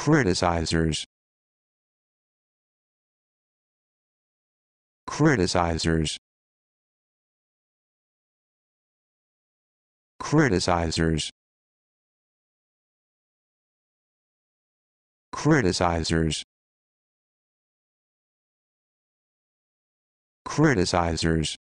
criticizers criticizers criticizers criticizers criticizers